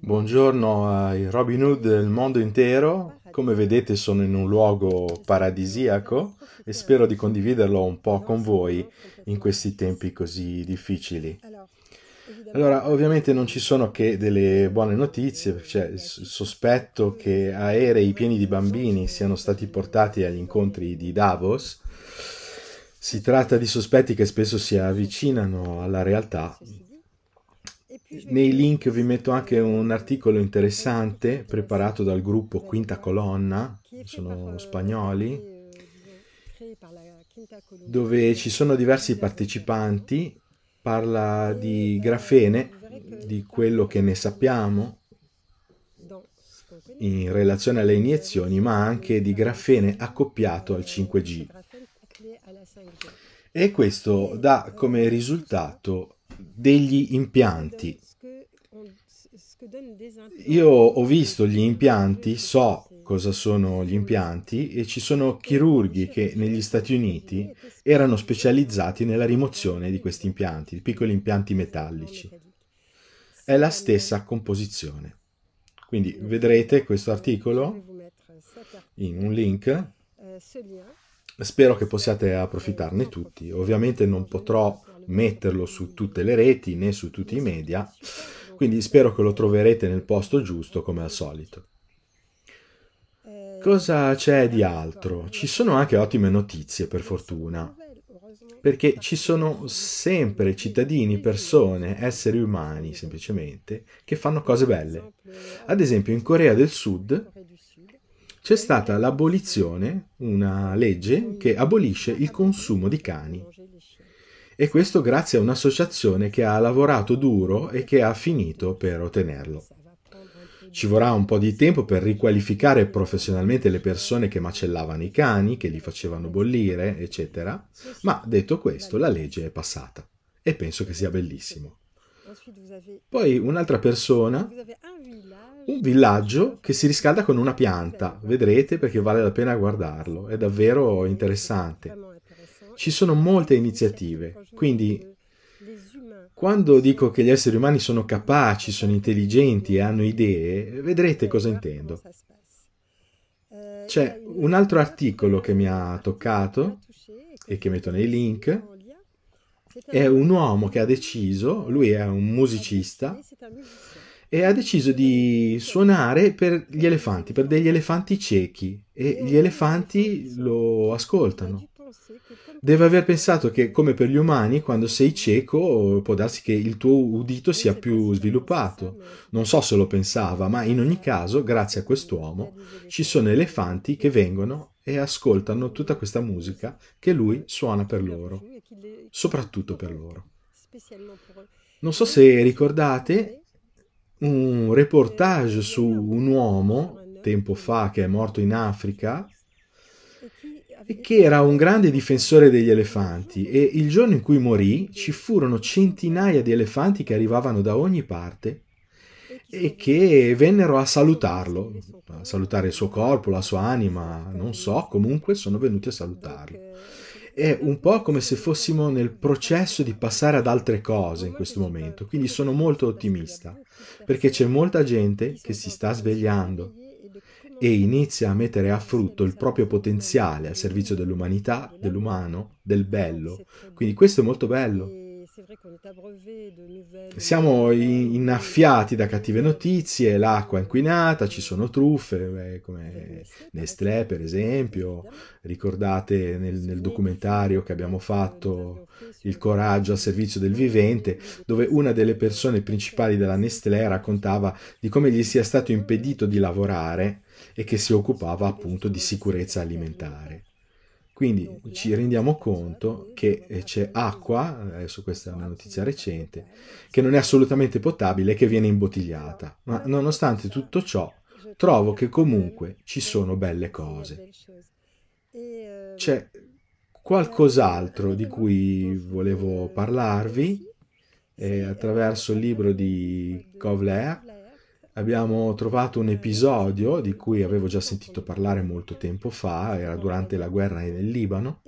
Buongiorno ai Robin Hood del mondo intero, come vedete sono in un luogo paradisiaco e spero di condividerlo un po' con voi in questi tempi così difficili. Allora, ovviamente non ci sono che delle buone notizie, c'è cioè, il sospetto che aerei pieni di bambini siano stati portati agli incontri di Davos. Si tratta di sospetti che spesso si avvicinano alla realtà, nei link vi metto anche un articolo interessante preparato dal gruppo Quinta Colonna, sono spagnoli, dove ci sono diversi partecipanti, parla di grafene, di quello che ne sappiamo in relazione alle iniezioni, ma anche di grafene accoppiato al 5G. E questo dà eh, come risultato degli impianti. Io ho visto gli impianti, so cosa sono gli impianti e ci sono chirurghi che negli Stati Uniti erano specializzati nella rimozione di questi impianti, di piccoli impianti metallici. È la stessa composizione. Quindi vedrete questo articolo in un link. Spero che possiate approfittarne tutti. Ovviamente non potrò metterlo su tutte le reti né su tutti i media, quindi spero che lo troverete nel posto giusto come al solito. Cosa c'è di altro? Ci sono anche ottime notizie per fortuna, perché ci sono sempre cittadini, persone, esseri umani semplicemente, che fanno cose belle. Ad esempio in Corea del Sud c'è stata l'abolizione, una legge che abolisce il consumo di cani e questo grazie a un'associazione che ha lavorato duro e che ha finito per ottenerlo. Ci vorrà un po' di tempo per riqualificare professionalmente le persone che macellavano i cani, che li facevano bollire, eccetera, ma detto questo la legge è passata e penso che sia bellissimo. Poi un'altra persona, un villaggio che si riscalda con una pianta, vedrete perché vale la pena guardarlo, è davvero interessante. Ci sono molte iniziative, quindi quando dico che gli esseri umani sono capaci, sono intelligenti e hanno idee, vedrete cosa intendo. C'è un altro articolo che mi ha toccato e che metto nei link. È un uomo che ha deciso, lui è un musicista, e ha deciso di suonare per gli elefanti, per degli elefanti ciechi e gli elefanti lo ascoltano. Deve aver pensato che, come per gli umani, quando sei cieco può darsi che il tuo udito sia più sviluppato. Non so se lo pensava, ma in ogni caso, grazie a quest'uomo, ci sono elefanti che vengono e ascoltano tutta questa musica che lui suona per loro, soprattutto per loro. Non so se ricordate un reportage su un uomo tempo fa che è morto in Africa e che era un grande difensore degli elefanti e il giorno in cui morì ci furono centinaia di elefanti che arrivavano da ogni parte e che vennero a salutarlo, a salutare il suo corpo, la sua anima, non so, comunque sono venuti a salutarlo. È un po' come se fossimo nel processo di passare ad altre cose in questo momento, quindi sono molto ottimista, perché c'è molta gente che si sta svegliando, e inizia a mettere a frutto il proprio potenziale al servizio dell'umanità, dell'umano, del bello. Quindi questo è molto bello. Siamo innaffiati da cattive notizie, l'acqua è inquinata, ci sono truffe, eh, come Nestlé per esempio, ricordate nel, nel documentario che abbiamo fatto Il coraggio al servizio del vivente, dove una delle persone principali della Nestlé raccontava di come gli sia stato impedito di lavorare e che si occupava appunto di sicurezza alimentare. Quindi ci rendiamo conto che eh, c'è acqua, eh, adesso questa è una notizia recente, che non è assolutamente potabile e che viene imbottigliata. Ma nonostante tutto ciò, trovo che comunque ci sono belle cose. C'è qualcos'altro di cui volevo parlarvi eh, attraverso il libro di Kovler, abbiamo trovato un episodio di cui avevo già sentito parlare molto tempo fa, era durante la guerra nel Libano,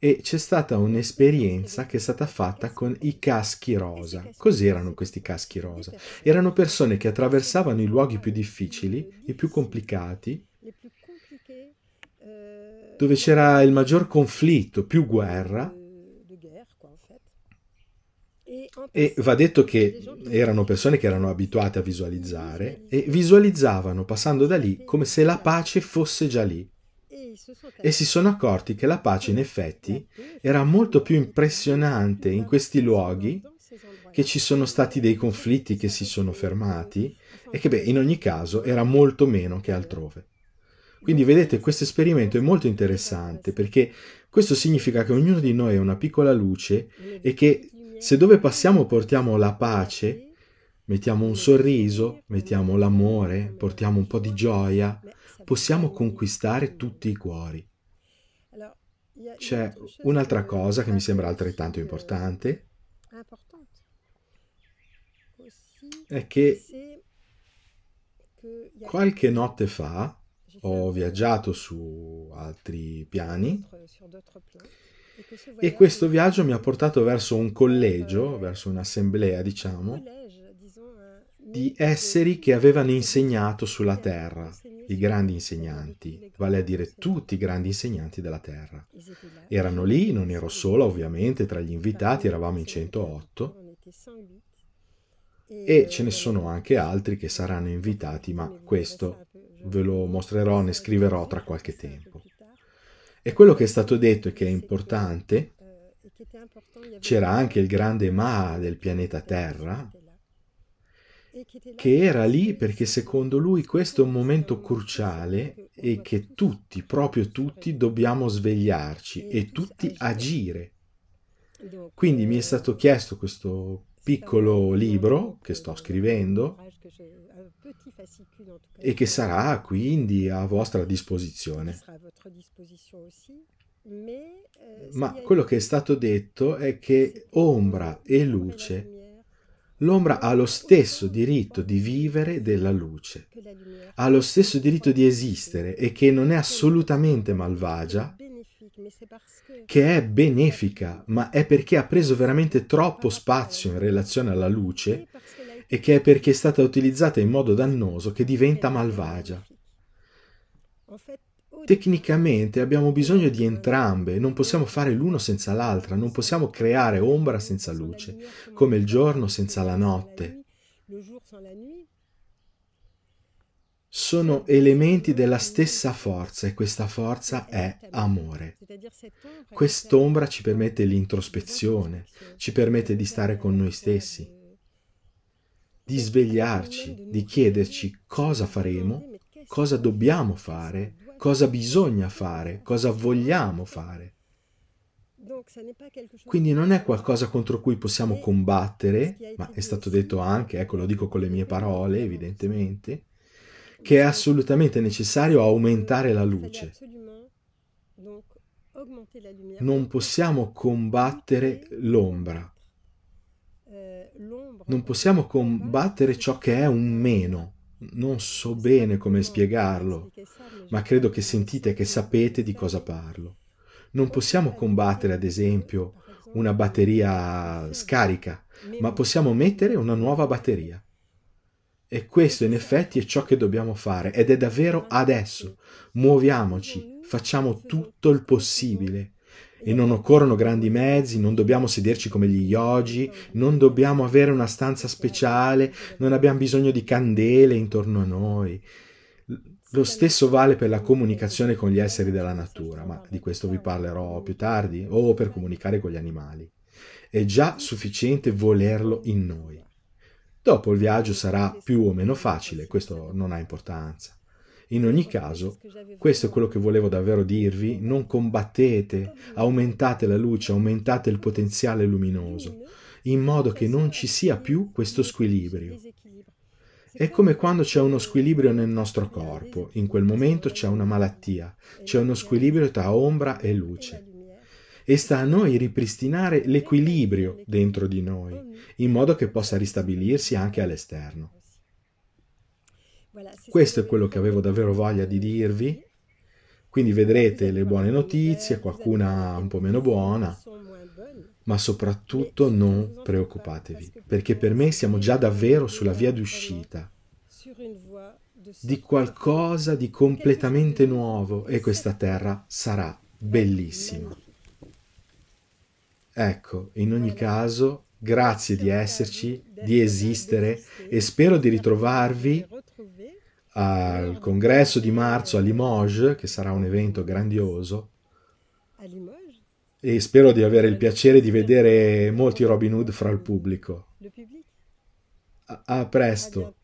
e c'è stata un'esperienza che è stata fatta con i caschi rosa. Cos'erano questi caschi rosa? Erano persone che attraversavano i luoghi più difficili, i più complicati, dove c'era il maggior conflitto, più guerra, e va detto che erano persone che erano abituate a visualizzare e visualizzavano passando da lì come se la pace fosse già lì. E si sono accorti che la pace in effetti era molto più impressionante in questi luoghi che ci sono stati dei conflitti che si sono fermati e che beh, in ogni caso era molto meno che altrove. Quindi vedete, questo esperimento è molto interessante perché questo significa che ognuno di noi è una piccola luce e che se dove passiamo portiamo la pace, mettiamo un sorriso, mettiamo l'amore, portiamo un po' di gioia, possiamo conquistare tutti i cuori. C'è un'altra cosa che mi sembra altrettanto importante, è che qualche notte fa ho viaggiato su altri piani e questo viaggio mi ha portato verso un collegio, verso un'assemblea, diciamo, di esseri che avevano insegnato sulla Terra, i grandi insegnanti, vale a dire tutti i grandi insegnanti della Terra. Erano lì, non ero sola ovviamente, tra gli invitati eravamo in 108 e ce ne sono anche altri che saranno invitati, ma questo ve lo mostrerò, ne scriverò tra qualche tempo. E quello che è stato detto e che è importante, eh, c'era anche il grande Ma del pianeta Terra, che era lì perché secondo lui questo è un momento cruciale e che tutti, proprio tutti, dobbiamo svegliarci e tutti agire. Quindi mi è stato chiesto questo piccolo libro che sto scrivendo e che sarà quindi a vostra disposizione. Eh, ma quello che è stato detto è che ombra e luce L'ombra ha lo stesso diritto di vivere della luce, ha lo stesso diritto di esistere e che non è assolutamente malvagia, che è benefica, ma è perché ha preso veramente troppo spazio in relazione alla luce e che è perché è stata utilizzata in modo dannoso che diventa malvagia. Tecnicamente abbiamo bisogno di entrambe, non possiamo fare l'uno senza l'altra, non possiamo creare ombra senza luce, come il giorno senza la notte. Sono elementi della stessa forza e questa forza è amore. Quest'ombra ci permette l'introspezione, ci permette di stare con noi stessi, di svegliarci, di chiederci cosa faremo, cosa dobbiamo fare, cosa bisogna fare, cosa vogliamo fare. Quindi non è qualcosa contro cui possiamo combattere, ma è stato detto anche, ecco lo dico con le mie parole evidentemente, che è assolutamente necessario aumentare la luce. Non possiamo combattere l'ombra, non possiamo combattere ciò che è un meno. Non so bene come spiegarlo, ma credo che sentite che sapete di cosa parlo. Non possiamo combattere, ad esempio, una batteria scarica, ma possiamo mettere una nuova batteria. E questo in effetti è ciò che dobbiamo fare ed è davvero adesso. Muoviamoci, facciamo tutto il possibile e non occorrono grandi mezzi, non dobbiamo sederci come gli yogi, non dobbiamo avere una stanza speciale, non abbiamo bisogno di candele intorno a noi. Lo stesso vale per la comunicazione con gli esseri della natura, ma di questo vi parlerò più tardi, o per comunicare con gli animali. È già sufficiente volerlo in noi. Dopo il viaggio sarà più o meno facile, questo non ha importanza. In ogni caso, questo è quello che volevo davvero dirvi, non combattete, aumentate la luce, aumentate il potenziale luminoso, in modo che non ci sia più questo squilibrio. È come quando c'è uno squilibrio nel nostro corpo, in quel momento c'è una malattia, c'è uno squilibrio tra ombra e luce. E sta a noi ripristinare l'equilibrio dentro di noi, in modo che possa ristabilirsi anche all'esterno. Questo è quello che avevo davvero voglia di dirvi. Quindi vedrete le buone notizie, qualcuna un po' meno buona, ma soprattutto non preoccupatevi, perché per me siamo già davvero sulla via d'uscita di qualcosa di completamente nuovo e questa terra sarà bellissima. Ecco, in ogni caso, grazie di esserci, di esistere e spero di ritrovarvi al congresso di marzo a Limoges, che sarà un evento grandioso. E spero di avere il piacere di vedere molti Robin Hood fra il pubblico. A, a presto.